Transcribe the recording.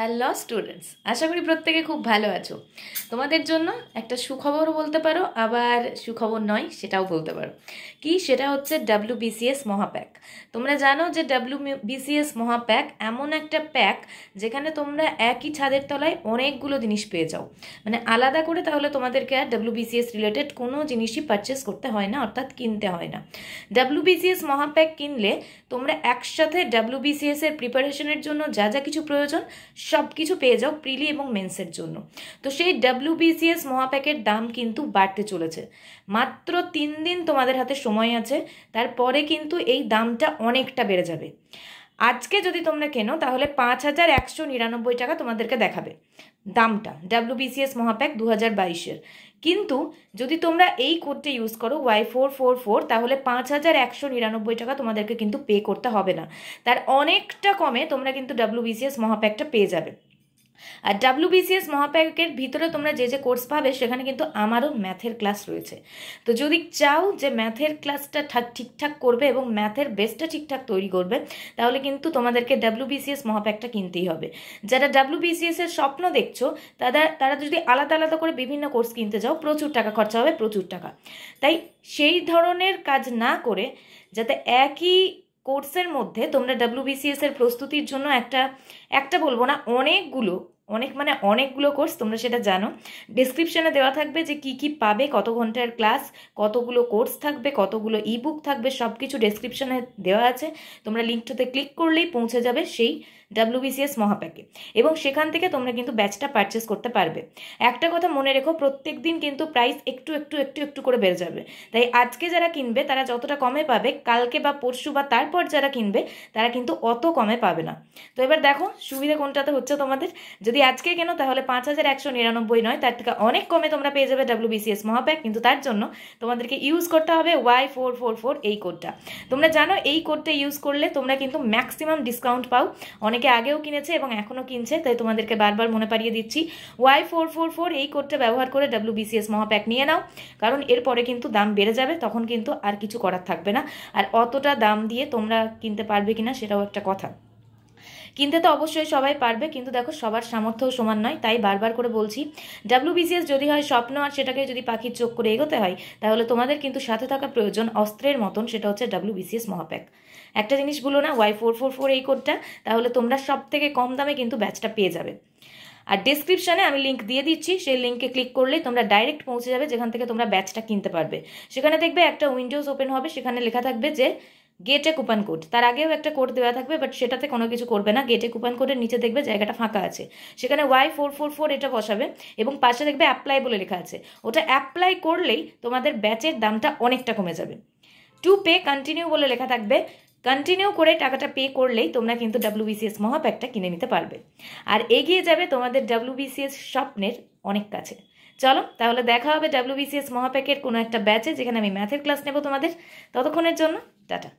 hello students আশা করি প্রত্যেকে খুব ভালো আছো তোমাদের জন্য একটা সুখবরও বলতে পারো আবার সুখবর নয় সেটাও বলতে পারো কি সেটা হচ্ছে ডাব্লিউ বিসিএস মহাপ্যাক তোমরা জানো যে ডাব্লিউ বিসিএস মহাপ্যাক এমন একটা প্যাক যেখানে তোমরা একই ছাদের তলায় অনেকগুলো জিনিস পেয়ে যাও মানে আলাদা করে তাহলে তোমাদেরকে আর ডাব্লিউ বিসিএস রিলেটেড কোনো জিনিসই পারচেস করতে হয় না অর্থাৎ কিনতে হয় না ডাব্লিউ বিসিএস মহাপ্যাক কিনলে তোমরা একসাথে ডাব্লিউ বিসিএসের প্রিপারেশনের জন্য যা যা কিছু প্রয়োজন সব কিছু পেয়ে যাও প্রিলি এবং মেন্সের জন্য তো সেই ডাব্লিউবিসিএস মহাপ্যাকের দাম কিন্তু বাড়তে চলেছে মাত্র তিন দিন তোমাদের হাতে সময় আছে তারপরে কিন্তু এই দামটা অনেকটা বেড়ে যাবে আজকে যদি তোমরা কেনো তাহলে পাঁচ হাজার একশো নিরানব্বই টাকা তোমাদেরকে দেখাবে দামটা ডাব্লুবিসিএস মহাপ্যাক দু হাজার বাইশের কিন্তু যদি তোমরা এই কোডটি ইউজ করো ওয়াই ফোর ফোর ফোর তাহলে পাঁচ হাজার একশো নিরানব্বই টাকা তোমাদেরকে কিন্তু পে করতে হবে না তার অনেকটা কমে তোমরা কিন্তু ডাব্লুবিসিএস মহাপ্যাকটা পেয়ে যাবে আর ডাব্লিউবিসিএস মহাপ্যাকের ভিতরে তোমরা যে যে কোর্স পাবে সেখানে কিন্তু আমারও ম্যাথের ক্লাস রয়েছে তো যদি চাও যে ম্যাথের ক্লাসটা ঠিকঠাক করবে এবং ম্যাথের বেসটা ঠিকঠাক তৈরি করবে তাহলে কিন্তু তোমাদেরকে ডাব্লিউবিসিএস মহাপ্যাকটা কিনতেই হবে যারা ডাব্লিউবিসিএস এর স্বপ্ন দেখছো তারা তারা যদি আলাদা আলাদা করে বিভিন্ন কোর্স কিনতে যাও প্রচুর টাকা খরচা হবে প্রচুর টাকা তাই সেই ধরনের কাজ না করে যাতে একই কোর্সের মধ্যে তোমরা ডাব্লিউবিসিএস এর প্রস্তুতির জন্য একটা একটা বলবো না অনেকগুলো অনেক মানে অনেকগুলো কোর্স তোমরা সেটা জানো ডিসক্রিপশানে দেওয়া থাকবে যে কি কি পাবে কত ঘন্টার ক্লাস কতগুলো কোর্স থাকবে কতগুলো ইবুক থাকবে সব কিছু ডিসক্রিপশানে দেওয়া আছে তোমরা লিঙ্কটাতে ক্লিক করলেই পৌঁছে যাবে সেই ডাব্লিউবিসিএস মহাপ্যাকে এবং সেখান থেকে তোমরা কিন্তু ব্যাচটা পারচেস করতে পারবে একটা কথা মনে রেখো প্রত্যেক দিন কিন্তু প্রাইস একটু একটু একটু একটু করে বেড়ে যাবে তাই আজকে যারা কিনবে তারা যতটা কমে পাবে কালকে বা পরশু বা তারপর যারা কিনবে তারা কিন্তু অত কমে পাবে না তো এবার দেখো সুবিধা কোনটাতে হচ্ছে তোমাদের যদি আজকে কেন তাহলে পাঁচ হাজার একশো নিরানব্বই নয় তার থেকে অনেক কমে তোমরা পেয়ে যাবে ডাব্লিউবিসিএস মহাপ্যাক কিন্তু তার জন্য তোমাদেরকে ইউজ করতে হবে ওয়াই ফোর ফোর ফোর এই কোডটা তোমরা জানো এই কোডটা ইউজ করলে তোমরা কিন্তু ম্যাক্সিমাম ডিসকাউন্ট পাও অনেকে আগেও কিনেছে এবং এখনও কিনছে তাই তোমাদেরকে বারবার মনে পারিয়ে দিচ্ছি ওয়াই ফোর ফোর ফোর এই কোডটা ব্যবহার করে ডাব্লিউবিসিএস মহাপ্যাক নিয়ে নাও কারণ এরপরে কিন্তু দাম বেড়ে যাবে তখন কিন্তু আর কিছু করার থাকবে না আর অতটা দাম দিয়ে তোমরা কিনতে পারবে কিনা সেটাও একটা কথা কিনতে তো অবশ্যই সবাই পারবে কিন্তু দেখো সবার সামর্থ্যও সমান নয় তাই বারবার করে বলছি ডাব্লিউবিসিএস যদি হয় স্বপ্ন আর সেটাকে যদি পাখির চোখ করে এগোতে হয় তাহলে তোমাদের কিন্তু সাথে থাকা প্রয়োজন অস্ত্রের মতন সেটা হচ্ছে ডাব্লিউবিসিএস মহাপ্যাক একটা জিনিস ভুলো না ওয়াই ফোর ফোর ফোর এই কোডটা তাহলে তোমরা সব থেকে কম দামে কিন্তু ব্যাচটা পেয়ে যাবে আর ডিসক্রিপশানে আমি লিঙ্ক দিয়ে দিচ্ছি সেই লিঙ্কে ক্লিক করলেই তোমরা ডাইরেক্ট পৌঁছে যাবে যেখান থেকে তোমরা ব্যাচটা কিনতে পারবে সেখানে দেখবে একটা উইন্ডোজ ওপেন হবে সেখানে লেখা থাকবে যে গেটে কুপন কোড তার আগেও একটা কোড দেওয়া থাকবে বাট সেটাতে কোনো কিছু করবে না গেটে কুপন কোডের নিচে দেখবে জায়গাটা ফাঁকা আছে সেখানে ওয়াই ফোর ফোর ফোর এটা বসাবে এবং পাশে দেখবে অ্যাপ্লাই বলে লেখা আছে ওটা অ্যাপ্লাই করলেই তোমাদের ব্যাচের দামটা অনেকটা কমে যাবে টু পে কন্টিনিউ বলে লেখা থাকবে কন্টিনিউ করে টাকাটা পে করলেই তোমরা কিন্তু ডাব্লিউবিসিএস মহাপ্যাকটা কিনে নিতে পারবে আর এগিয়ে যাবে তোমাদের ডাব্লিউবিসিএস স্বপ্নের অনেক কাছে চলো তাহলে দেখা হবে ডাব্লিউবিসিএস মহাপ্যাকের কোনো একটা ব্যাচে যেখানে আমি ম্যাথের ক্লাস নেব তোমাদের ততক্ষণের জন্য টাটা